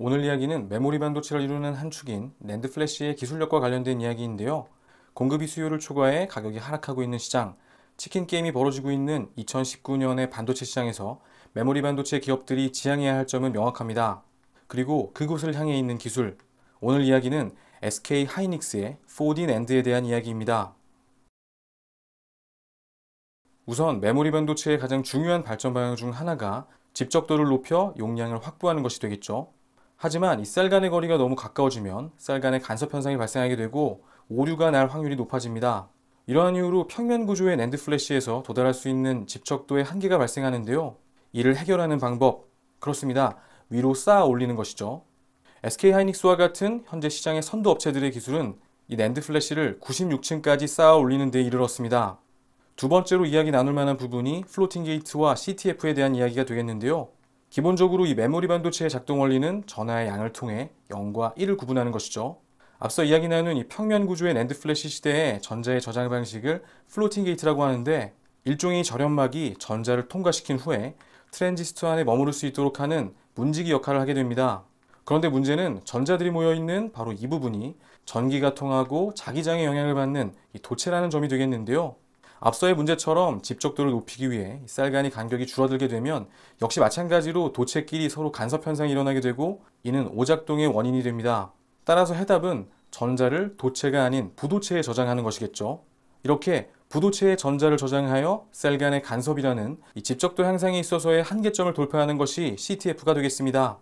오늘 이야기는 메모리 반도체를 이루는 한 축인 랜드 플래시의 기술력과 관련된 이야기인데요. 공급이 수요를 초과해 가격이 하락하고 있는 시장, 치킨 게임이 벌어지고 있는 2019년의 반도체 시장에서 메모리 반도체 기업들이 지향해야 할 점은 명확합니다. 그리고 그곳을 향해 있는 기술. 오늘 이야기는 SK 하이닉스의 4D 랜드에 대한 이야기입니다. 우선 메모리 반도체의 가장 중요한 발전 방향 중 하나가 집적도를 높여 용량을 확보하는 것이 되겠죠. 하지만 이쌀 간의 거리가 너무 가까워지면 쌀 간의 간섭 현상이 발생하게 되고 오류가 날 확률이 높아집니다. 이러한 이유로 평면 구조의 낸드 플래시에서 도달할 수 있는 집척도의 한계가 발생하는데요. 이를 해결하는 방법, 그렇습니다. 위로 쌓아 올리는 것이죠. SK 하이닉스와 같은 현재 시장의 선두 업체들의 기술은 이 낸드 플래시를 96층까지 쌓아 올리는 데 이르렀습니다. 두 번째로 이야기 나눌 만한 부분이 플로팅 게이트와 CTF에 대한 이야기가 되겠는데요. 기본적으로 이 메모리 반도체의 작동 원리는 전하의 양을 통해 0과 1을 구분하는 것이죠. 앞서 이야기 나눈 이 평면 구조의 낸드 플래시 시대의 전자의 저장 방식을 플로팅 게이트라고 하는데 일종의 절연막이 전자를 통과시킨 후에 트랜지스터 안에 머무를 수 있도록 하는 문지기 역할을 하게 됩니다. 그런데 문제는 전자들이 모여 있는 바로 이 부분이 전기가 통하고 자기장의 영향을 받는 도체라는 점이 되겠는데요. 앞서의 문제처럼 집적도를 높이기 위해 쌀간이 간격이 줄어들게 되면 역시 마찬가지로 도체끼리 서로 간섭 현상이 일어나게 되고 이는 오작동의 원인이 됩니다. 따라서 해답은 전자를 도체가 아닌 부도체에 저장하는 것이겠죠. 이렇게 부도체에 전자를 저장하여 셀간의 간섭이라는 이 집적도 향상에 있어서의 한계점을 돌파하는 것이 CTF가 되겠습니다.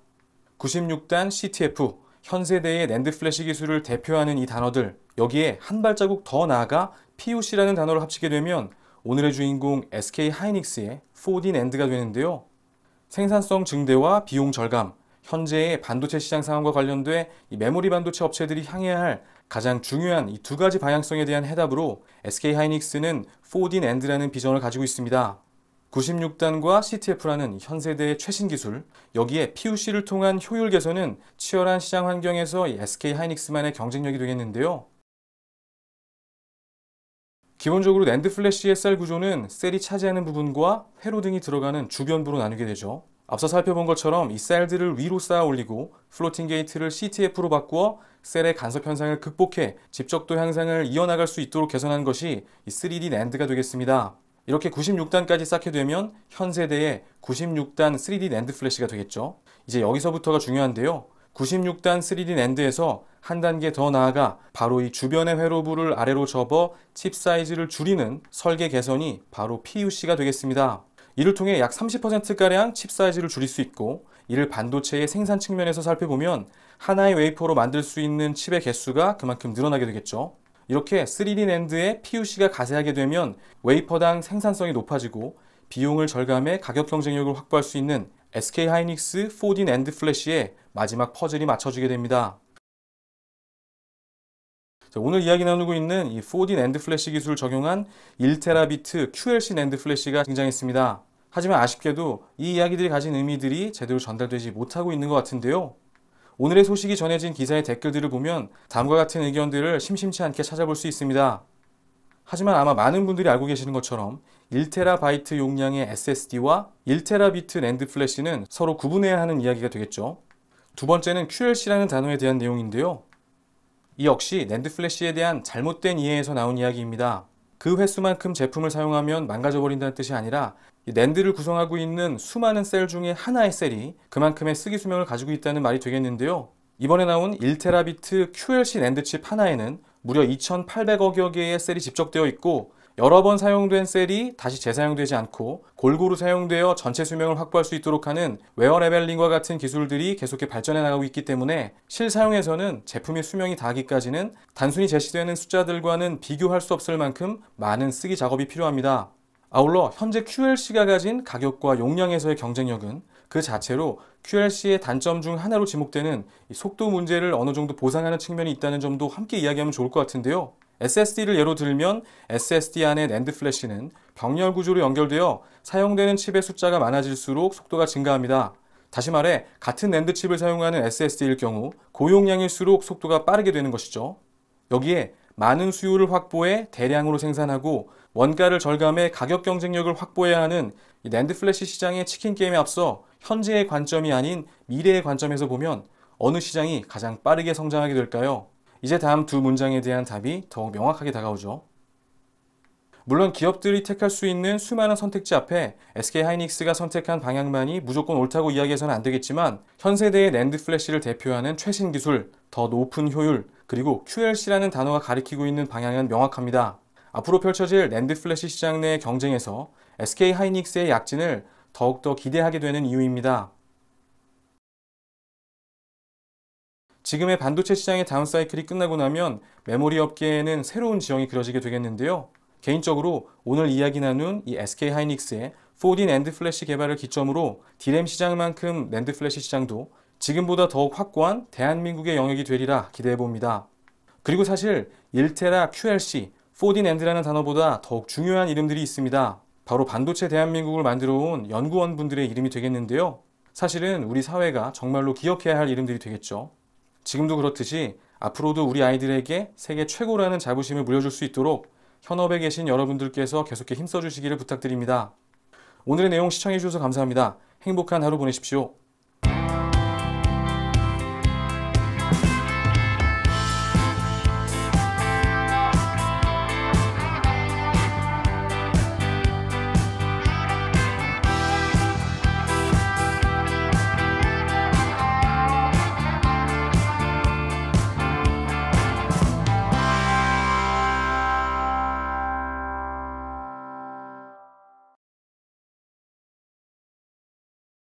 96단 CTF 현 세대의 랜드 플래시 기술을 대표하는 이 단어들 여기에 한 발자국 더 나아가 POC라는 단어를 합치게 되면 오늘의 주인공 SK 하이닉스의 4D 랜드가 되는데요. 생산성 증대와 비용 절감, 현재의 반도체 시장 상황과 관련돼 이 메모리 반도체 업체들이 향해야 할 가장 중요한 이 두 가지 방향성에 대한 해답으로 SK 하이닉스는 4D 랜드라는 비전을 가지고 있습니다. 96단과 CTF라는 현세대의 최신 기술, 여기에 PUC를 통한 효율 개선은 치열한 시장 환경에서 SK 하이닉스만의 경쟁력이 되겠는데요. 기본적으로 랜드 플래시의 셀 구조는 셀이 차지하는 부분과 회로 등이 들어가는 주변부로 나누게 되죠. 앞서 살펴본 것처럼 이 셀들을 위로 쌓아 올리고 플로팅 게이트를 CTF로 바꾸어 셀의 간섭 현상을 극복해 집적도 향상을 이어나갈 수 있도록 개선한 것이 3D 랜드가 되겠습니다. 이렇게 96단까지 쌓게 되면 현 세대의 96단 3D 낸드 플래시가 되겠죠. 이제 여기서부터가 중요한데요. 96단 3D 낸드에서 한 단계 더 나아가 바로 이 주변의 회로부를 아래로 접어 칩 사이즈를 줄이는 설계 개선이 바로 PUC가 되겠습니다. 이를 통해 약 30%가량 칩 사이즈를 줄일 수 있고 이를 반도체의 생산 측면에서 살펴보면 하나의 웨이퍼로 만들 수 있는 칩의 개수가 그만큼 늘어나게 되겠죠. 이렇게 3D 낸드의 PUC가 가세하게 되면 웨이퍼당 생산성이 높아지고 비용을 절감해 가격 경쟁력을 확보할 수 있는 SK 하이닉스 4D 낸드 플래시의 마지막 퍼즐이 맞춰지게 됩니다. 오늘 이야기 나누고 있는 이 4D 낸드 플래시 기술을 적용한 1테라비트 QLC 낸드 플래시가 등장했습니다. 하지만 아쉽게도 이 이야기들이 가진 의미들이 제대로 전달되지 못하고 있는 것 같은데요. 오늘의 소식이 전해진 기사의 댓글들을 보면 다음과 같은 의견들을 심심치 않게 찾아볼 수 있습니다. 하지만 아마 많은 분들이 알고 계시는 것처럼 1이트 용량의 SSD와 1비트 랜드 플래시는 서로 구분해야 하는 이야기가 되겠죠. 두 번째는 QLC라는 단어에 대한 내용인데요. 이 역시 랜드 플래시에 대한 잘못된 이해에서 나온 이야기입니다. 그 횟수만큼 제품을 사용하면 망가져버린다는 뜻이 아니라 낸드를 구성하고 있는 수많은 셀 중에 하나의 셀이 그만큼의 쓰기 수명을 가지고 있다는 말이 되겠는데요. 이번에 나온 1테라비트 QLC 낸드 칩 하나에는 무려 2,800억여 개의 셀이 집적되어 있고 여러 번 사용된 셀이 다시 재사용되지 않고 골고루 사용되어 전체 수명을 확보할 수 있도록 하는 웨어 레벨링과 같은 기술들이 계속해 발전해 나가고 있기 때문에 실사용에서는 제품의 수명이 다하기까지는 단순히 제시되는 숫자들과는 비교할 수 없을 만큼 많은 쓰기 작업이 필요합니다. 아울러 현재 QLC가 가진 가격과 용량에서의 경쟁력은 그 자체로 QLC의 단점 중 하나로 지목되는 속도 문제를 어느 정도 보상하는 측면이 있다는 점도 함께 이야기하면 좋을 것 같은데요. SSD를 예로 들면 SSD 안의 랜드 플래시는 병렬 구조로 연결되어 사용되는 칩의 숫자가 많아질수록 속도가 증가합니다. 다시 말해 같은 랜드 칩을 사용하는 SSD일 경우 고용량일수록 속도가 빠르게 되는 것이죠. 여기에 많은 수요를 확보해 대량으로 생산하고 원가를 절감해 가격 경쟁력을 확보해야 하는 랜드 플래시 시장의 치킨 게임에 앞서 현재의 관점이 아닌 미래의 관점에서 보면 어느 시장이 가장 빠르게 성장하게 될까요? 이제 다음 두 문장에 대한 답이 더욱 명확하게 다가오죠. 물론 기업들이 택할 수 있는 수많은 선택지 앞에 SK 하이닉스가 선택한 방향만이 무조건 옳다고 이야기해서는 안 되겠지만 현 세대의 랜드 플래시를 대표하는 최신 기술, 더 높은 효율, 그리고 QLC라는 단어가 가리키고 있는 방향은 명확합니다. 앞으로 펼쳐질 랜드 플래시 시장 내 경쟁에서 SK 하이닉스의 약진을 더욱더 기대하게 되는 이유입니다. 지금의 반도체 시장의 다운사이클이 끝나고 나면 메모리 업계에는 새로운 지형이 그려지게 되겠는데요. 개인적으로 오늘 이야기 나눈 이 SK 하이닉스의 4D 랜드 플래시 개발을 기점으로 디램 시장만큼 랜드 플래시 시장도 지금보다 더욱 확고한 대한민국의 영역이 되리라 기대해 봅니다. 그리고 사실 일테라 QLC, 4 d 엔드라는 단어보다 더욱 중요한 이름들이 있습니다. 바로 반도체 대한민국을 만들어 온 연구원분들의 이름이 되겠는데요. 사실은 우리 사회가 정말로 기억해야 할 이름들이 되겠죠. 지금도 그렇듯이 앞으로도 우리 아이들에게 세계 최고라는 자부심을 물려줄 수 있도록 현업에 계신 여러분들께서 계속해 힘써주시기를 부탁드립니다. 오늘의 내용 시청해주셔서 감사합니다. 행복한 하루 보내십시오.